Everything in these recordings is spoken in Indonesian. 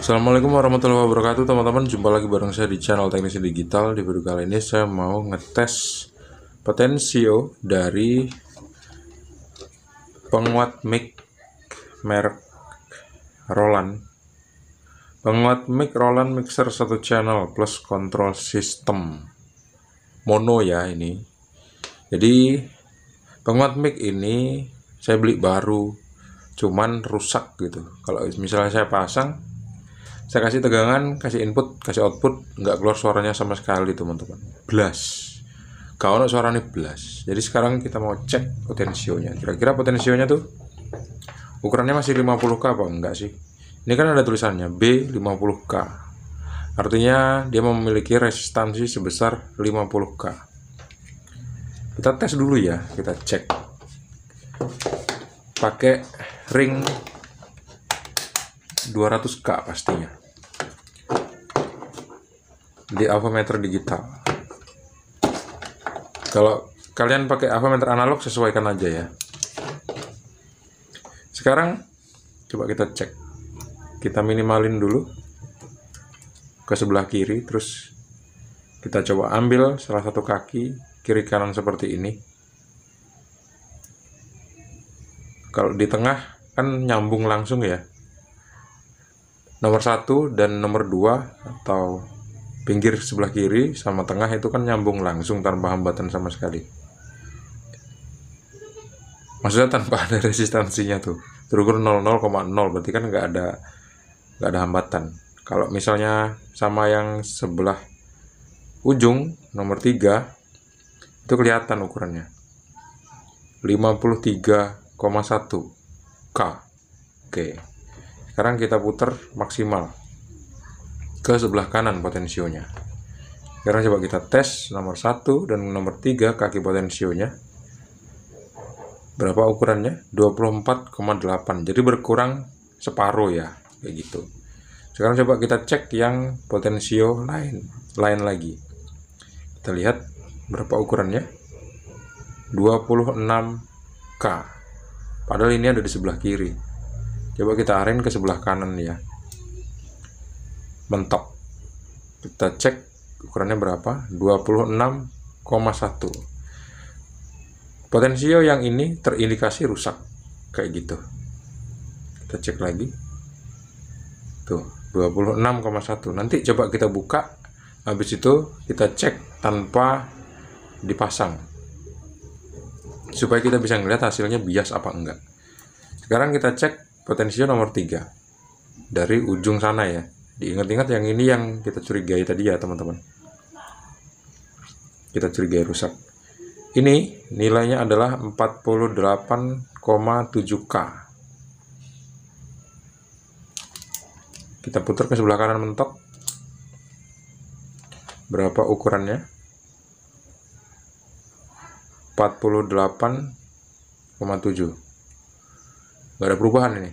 Assalamualaikum warahmatullahi wabarakatuh teman-teman Jumpa lagi bareng saya di channel teknisi digital Di video kali ini saya mau ngetes Potensio dari Penguat mic Merek Roland Penguat mic Roland mixer satu channel Plus control system Mono ya ini Jadi Penguat mic ini saya beli baru cuman rusak gitu kalau misalnya saya pasang saya kasih tegangan kasih input kasih output nggak keluar suaranya sama sekali teman-teman belas kalau suaranya blas. jadi sekarang kita mau cek potensionya kira-kira potensionya tuh ukurannya masih 50k apa enggak sih ini kan ada tulisannya B 50k artinya dia memiliki resistansi sebesar 50k kita tes dulu ya kita cek pakai ring 200k pastinya di avometer digital kalau kalian pakai avometer analog sesuaikan aja ya sekarang coba kita cek kita minimalin dulu ke sebelah kiri terus kita coba ambil salah satu kaki kiri kanan seperti ini kalau di tengah kan nyambung langsung ya nomor satu dan nomor dua atau pinggir sebelah kiri sama tengah itu kan nyambung langsung tanpa hambatan sama sekali maksudnya tanpa ada resistansinya tuh terukur 0,0 berarti kan nggak ada nggak ada hambatan kalau misalnya sama yang sebelah ujung nomor tiga itu kelihatan ukurannya 53,1 K oke okay sekarang kita putar maksimal ke sebelah kanan potensionya sekarang coba kita tes nomor satu dan nomor tiga kaki potensionya berapa ukurannya? 24,8 jadi berkurang separuh ya kayak gitu sekarang coba kita cek yang potensio lain lain lagi kita lihat berapa ukurannya 26K padahal ini ada di sebelah kiri coba kita arahin ke sebelah kanan ya mentok kita cek ukurannya berapa 26,1 potensio yang ini terindikasi rusak kayak gitu kita cek lagi tuh 26,1 nanti coba kita buka habis itu kita cek tanpa dipasang supaya kita bisa melihat hasilnya bias apa enggak sekarang kita cek Potensinya nomor 3 dari ujung sana ya diingat-ingat yang ini yang kita curigai tadi ya teman-teman kita curigai rusak ini nilainya adalah 48,7k kita putar ke sebelah kanan mentok berapa ukurannya 48,7 nggak ada perubahan ini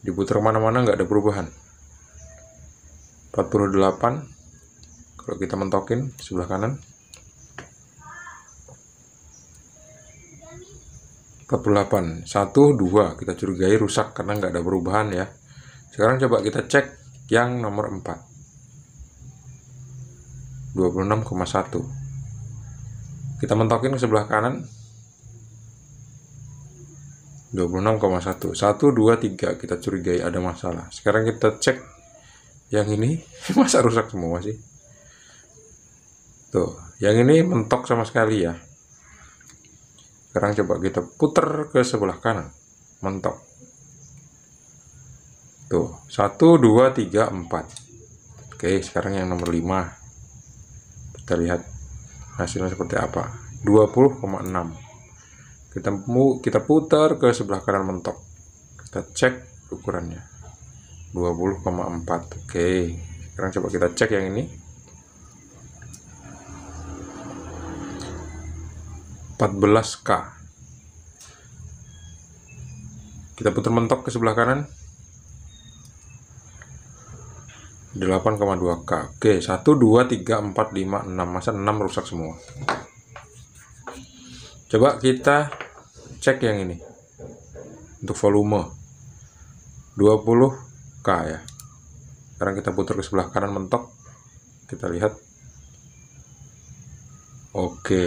diputar mana mana nggak ada perubahan 48 kalau kita mentokin sebelah kanan 48 1 2 kita curigai rusak karena nggak ada perubahan ya sekarang coba kita cek yang nomor 4 26,1 kita mentokin ke sebelah kanan 26,1 1, 2, 3 kita curigai ada masalah sekarang kita cek yang ini masa rusak semua sih tuh yang ini mentok sama sekali ya sekarang coba kita puter ke sebelah kanan mentok tuh 1, 2, 3, 4 oke sekarang yang nomor 5 kita lihat hasilnya seperti apa 20,6 kita, kita putar ke sebelah kanan mentok kita cek ukurannya 20,4 oke okay. sekarang coba kita cek yang ini 14K kita putar mentok ke sebelah kanan 8,2K oke 1, 2, 3, 4, 5, 6 masa 6 rusak semua coba kita cek yang ini untuk volume 20k ya sekarang kita putar ke sebelah kanan mentok kita lihat oke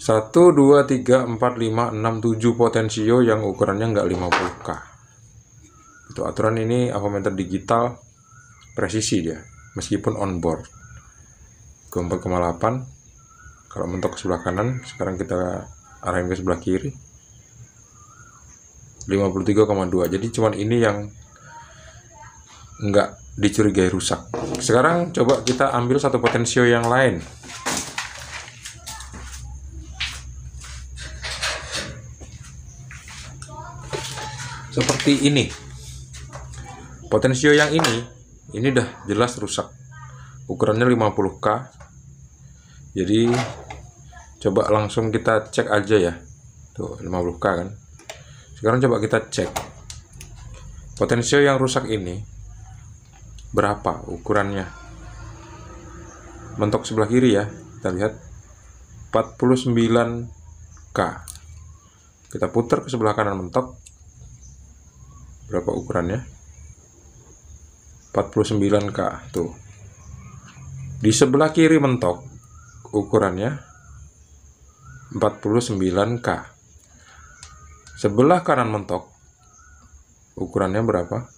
satu dua tiga empat lima enam tujuh potensio yang ukurannya nggak 50k itu aturan ini avometer digital presisi dia meskipun on board ke 4,8 kalau mentok ke sebelah kanan sekarang kita arahin ke sebelah kiri 53,2 jadi cuman ini yang enggak dicurigai rusak sekarang coba kita ambil satu potensio yang lain seperti ini potensio yang ini ini udah jelas rusak ukurannya 50k jadi coba langsung kita cek aja ya tuh 50k kan sekarang coba kita cek potensio yang rusak ini berapa ukurannya. Mentok sebelah kiri ya, kita lihat 49K. Kita putar ke sebelah kanan mentok. Berapa ukurannya? 49K tuh. Di sebelah kiri mentok ukurannya 49K. Sebelah kanan mentok, ukurannya berapa?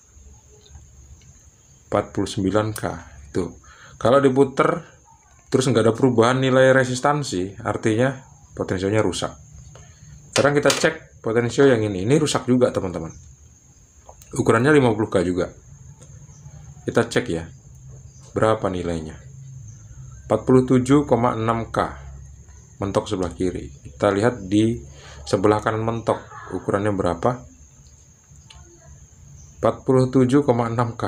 49K. Itu. Kalau diputer, terus nggak ada perubahan nilai resistansi, artinya potensinya rusak. Sekarang kita cek potensio yang ini. Ini rusak juga, teman-teman. Ukurannya 50K juga. Kita cek ya. Berapa nilainya? 47,6K mentok sebelah kiri. Kita lihat di sebelah kanan mentok ukurannya berapa 47,6 k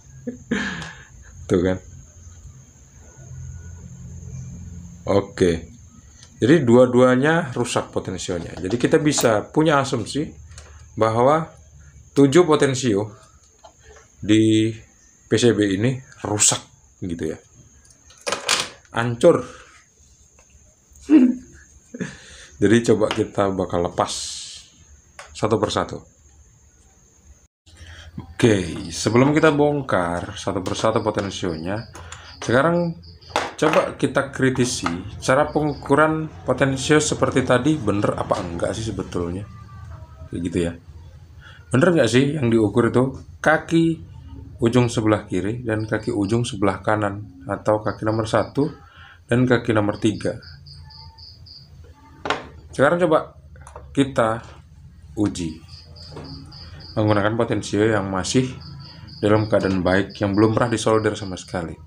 tuh kan oke jadi dua-duanya rusak potensionya jadi kita bisa punya asumsi bahwa 7 potensio di PCB ini rusak gitu ya ancur jadi coba kita bakal lepas satu persatu. Oke, sebelum kita bongkar satu persatu potensionya, sekarang coba kita kritisi cara pengukuran potensio seperti tadi bener apa enggak sih sebetulnya. Kayak gitu ya. Bener nggak sih yang diukur itu kaki ujung sebelah kiri dan kaki ujung sebelah kanan atau kaki nomor satu dan kaki nomor tiga sekarang coba kita uji menggunakan potensio yang masih dalam keadaan baik yang belum pernah disolder sama sekali.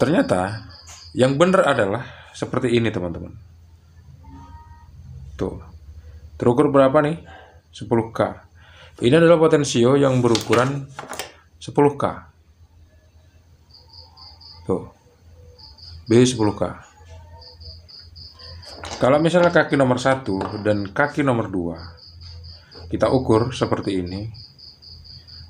Ternyata yang benar adalah seperti ini teman-teman. Tuh. Terukur berapa nih? 10K. Ini adalah potensio yang berukuran 10K. Tuh. B 10K. Kalau misalnya kaki nomor satu dan kaki nomor dua kita ukur seperti ini,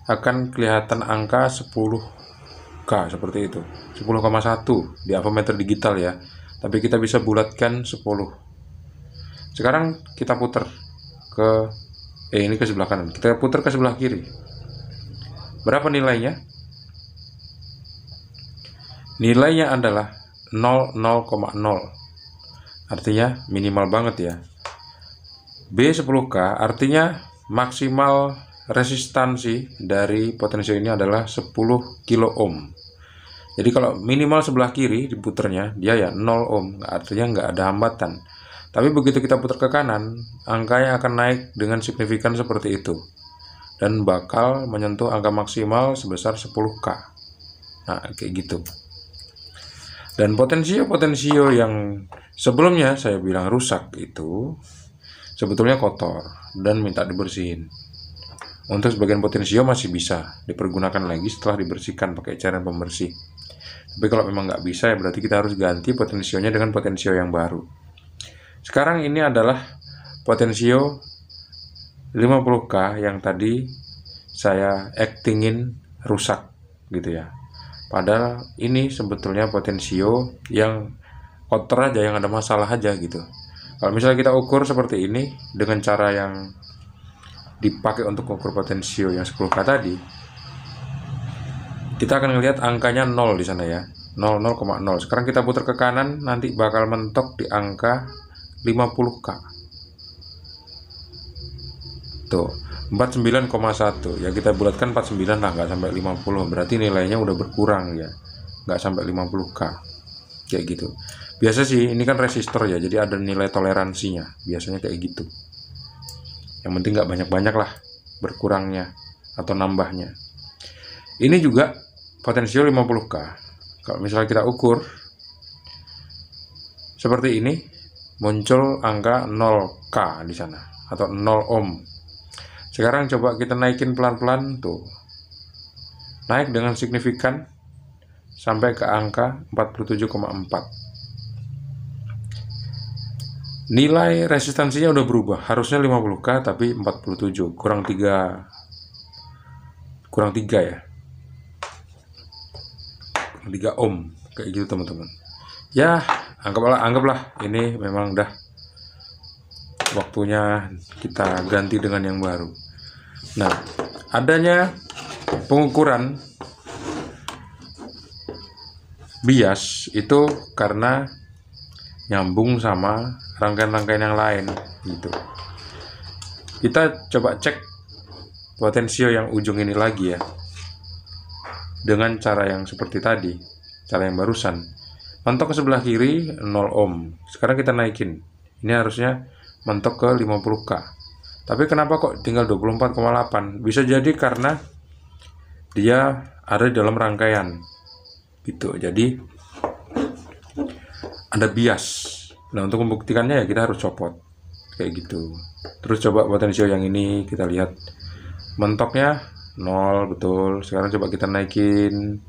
akan kelihatan angka 10K seperti itu. 10,1 di avometer digital ya. Tapi kita bisa bulatkan 10. Sekarang kita putar ke eh ini ke sebelah kanan. Kita putar ke sebelah kiri. Berapa nilainya? Nilainya adalah 00,0 artinya minimal banget ya. B10K artinya maksimal resistansi dari potensi ini adalah 10 kilo ohm. Jadi kalau minimal sebelah kiri diputernya, dia ya 0 ohm, artinya nggak ada hambatan. Tapi begitu kita putar ke kanan, angkanya akan naik dengan signifikan seperti itu. Dan bakal menyentuh angka maksimal sebesar 10K. Nah, kayak gitu. Dan potensio-potensio yang sebelumnya saya bilang rusak itu sebetulnya kotor dan minta dibersihin. Untuk sebagian potensio masih bisa dipergunakan lagi setelah dibersihkan pakai cairan pembersih. Tapi kalau memang nggak bisa ya berarti kita harus ganti potensionya dengan potensio yang baru. Sekarang ini adalah potensio 50K yang tadi saya actingin rusak gitu ya. Padahal ini sebetulnya potensio yang kotor aja, yang ada masalah aja gitu. Kalau misalnya kita ukur seperti ini dengan cara yang dipakai untuk ukur potensio yang 10K tadi, kita akan melihat angkanya 0 di sana ya. 0,0 Sekarang kita putar ke kanan, nanti bakal mentok di angka 50K. Tuh. 49,1 ya kita bulatkan 49 lah nggak sampai 50 berarti nilainya udah berkurang ya nggak sampai 50k kayak gitu biasa sih ini kan resistor ya jadi ada nilai toleransinya biasanya kayak gitu yang penting nggak banyak-banyak lah berkurangnya atau nambahnya ini juga potensial 50k kalau misalnya kita ukur seperti ini muncul angka 0k di sana atau 0 ohm sekarang coba kita naikin pelan-pelan tuh. Naik dengan signifikan sampai ke angka 47,4. Nilai resistansinya udah berubah, harusnya 50K tapi 47, kurang 3 kurang 3 ya. Kurang 3 ohm kayak gitu teman-teman. Ya, anggaplah anggaplah ini memang udah waktunya kita ganti dengan yang baru. Nah, adanya pengukuran bias itu karena nyambung sama rangkaian-rangkaian yang lain gitu. Kita coba cek potensio yang ujung ini lagi ya. Dengan cara yang seperti tadi, cara yang barusan. Mentok ke sebelah kiri 0 ohm. Sekarang kita naikin. Ini harusnya mentok ke 50k. Tapi kenapa kok tinggal 24,8? Bisa jadi karena dia ada di dalam rangkaian. Gitu. Jadi ada bias. Nah, untuk membuktikannya ya kita harus copot. Kayak gitu. Terus coba potensio yang ini kita lihat. Mentoknya 0 betul. Sekarang coba kita naikin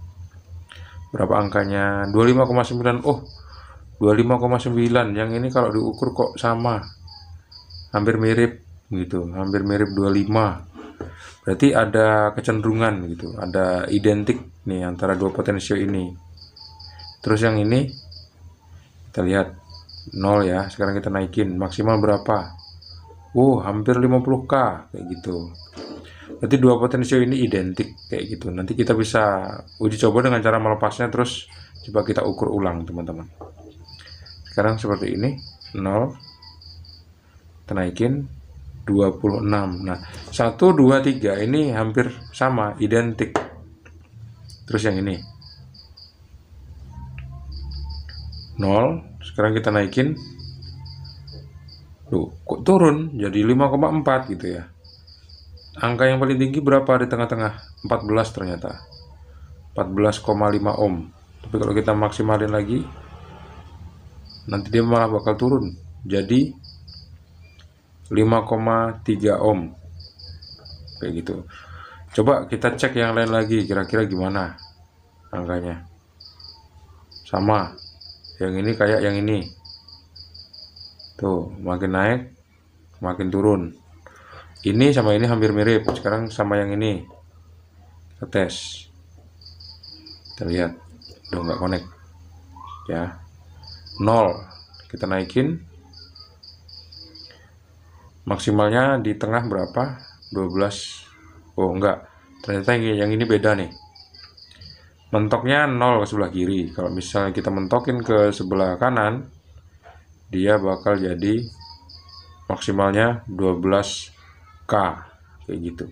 berapa angkanya? 25,9. Oh, 25,9 yang ini kalau diukur kok sama hampir mirip gitu hampir mirip 25 berarti ada kecenderungan gitu ada identik nih antara dua potensio ini terus yang ini kita lihat nol ya sekarang kita naikin maksimal berapa uh hampir 50k kayak gitu. Berarti dua potensio ini identik kayak gitu. Nanti kita bisa uji coba dengan cara melepasnya terus coba kita ukur ulang, teman-teman. Sekarang seperti ini, nol kita naikin 26. Nah, 1 2 3 ini hampir sama, identik. Terus yang ini. 0, sekarang kita naikin. Tuh, kok turun jadi 5,4 gitu ya. Angka yang paling tinggi berapa di tengah-tengah? 14 ternyata. 14,5 ohm. Tapi kalau kita maksimalin lagi, nanti dia malah bakal turun. Jadi 5,3 ohm kayak gitu coba kita cek yang lain lagi kira-kira gimana angkanya sama yang ini kayak yang ini tuh makin naik makin turun ini sama ini hampir mirip sekarang sama yang ini kita tes kita lihat udah nggak connect ya nol kita naikin maksimalnya di tengah berapa 12 oh enggak ternyata yang ini beda nih mentoknya 0 ke sebelah kiri kalau misalnya kita mentokin ke sebelah kanan dia bakal jadi maksimalnya 12k kayak gitu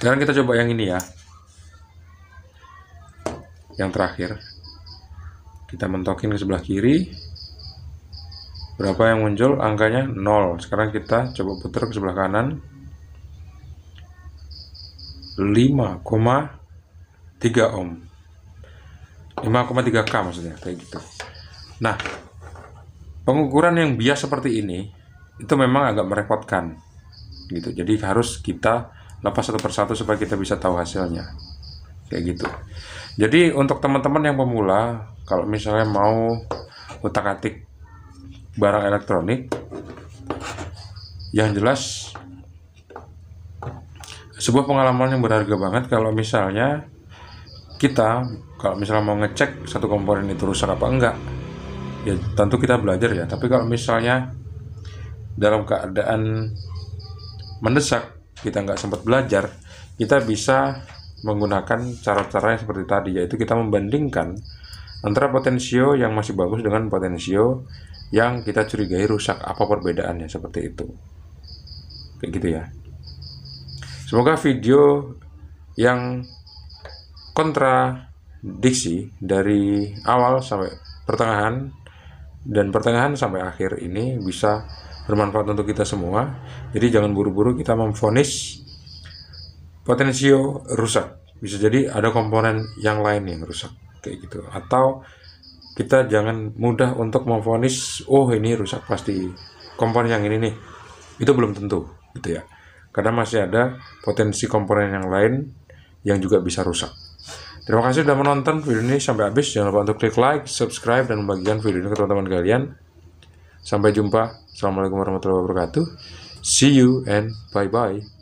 sekarang kita coba yang ini ya yang terakhir kita mentokin ke sebelah kiri berapa yang muncul angkanya 0 sekarang kita coba putar ke sebelah kanan 5,3 ohm 5,3 K maksudnya kayak gitu nah pengukuran yang bias seperti ini itu memang agak merepotkan gitu jadi harus kita lepas satu persatu supaya kita bisa tahu hasilnya kayak gitu jadi untuk teman-teman yang pemula kalau misalnya mau utak-atik barang elektronik yang jelas sebuah pengalaman yang berharga banget kalau misalnya kita kalau misalnya mau ngecek satu komponen itu rusak apa enggak ya tentu kita belajar ya tapi kalau misalnya dalam keadaan mendesak kita nggak sempat belajar kita bisa menggunakan cara-cara yang seperti tadi yaitu kita membandingkan antara potensio yang masih bagus dengan potensio yang kita curigai rusak apa perbedaannya seperti itu kayak gitu ya semoga video yang kontradiksi dari awal sampai pertengahan dan pertengahan sampai akhir ini bisa bermanfaat untuk kita semua. Jadi jangan buru-buru kita memfonis potensio rusak. Bisa jadi ada komponen yang lain yang rusak kayak gitu atau kita jangan mudah untuk memvonis oh ini rusak pasti komponen yang ini nih itu belum tentu gitu ya karena masih ada potensi komponen yang lain yang juga bisa rusak terima kasih sudah menonton video ini sampai habis jangan lupa untuk klik like subscribe dan membagikan video ini ke teman-teman kalian sampai jumpa assalamualaikum warahmatullahi wabarakatuh see you and bye bye